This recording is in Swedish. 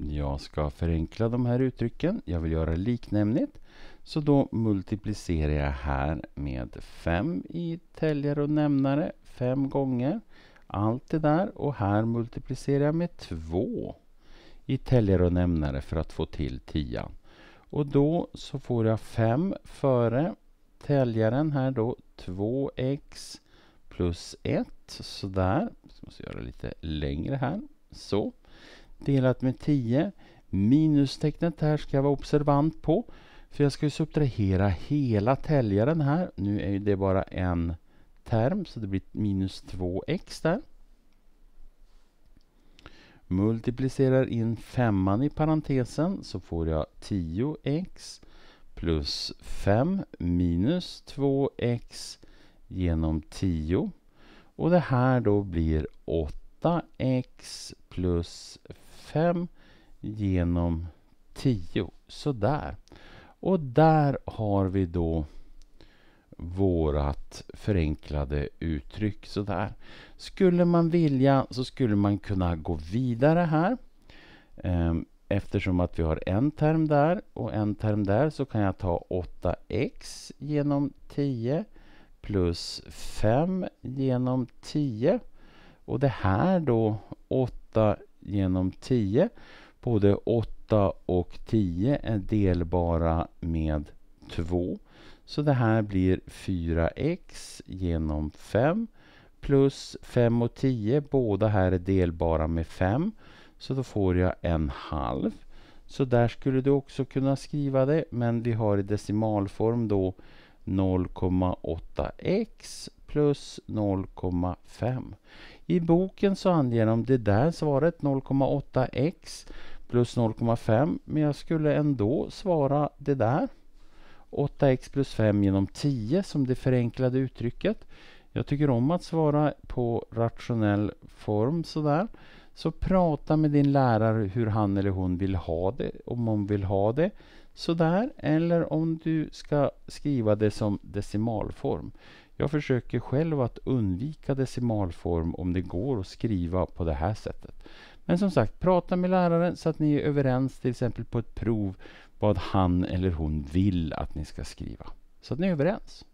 Jag ska förenkla de här uttrycken. Jag vill göra liknämnigt. Så då multiplicerar jag här med 5 i täljare och nämnare 5 gånger. Allt det där. Och här multiplicerar jag med 2 i täljare och nämnare för att få till 10. Och då så får jag 5 före täljaren här då. 2x plus 1. Sådär. Så måste jag göra lite längre här. Så delat med 10. Minustecknet här ska jag vara observant på. För jag ska ju subtrahera hela täljaren här. Nu är det bara en term så det blir minus 2x där. Multiplicerar in femman i parentesen så får jag 10x plus 5 minus 2x genom 10. Och det här då blir 8 8x plus 5 genom 10. Sådär. Och där har vi då vårat förenklade uttryck. Sådär. Skulle man vilja så skulle man kunna gå vidare här. Ehm, eftersom att vi har en term där och en term där så kan jag ta 8x genom 10 plus 5 genom 10. Och det här då 8 genom 10. Både 8 och 10 är delbara med 2. Så det här blir 4x genom 5 plus 5 och 10. Båda här är delbara med 5. Så då får jag en halv. Så där skulle du också kunna skriva det. Men vi har i decimalform då 0,8x plus 0,5. I boken så anger de det där svaret 0,8x plus 0,5 men jag skulle ändå svara det där. 8x plus 5 genom 10 som det förenklade uttrycket. Jag tycker om att svara på rationell form sådär. Så prata med din lärare hur han eller hon vill ha det, om hon vill ha det sådär, eller om du ska skriva det som decimalform. Jag försöker själv att undvika decimalform om det går att skriva på det här sättet. Men som sagt, prata med läraren så att ni är överens till exempel på ett prov vad han eller hon vill att ni ska skriva. Så att ni är överens.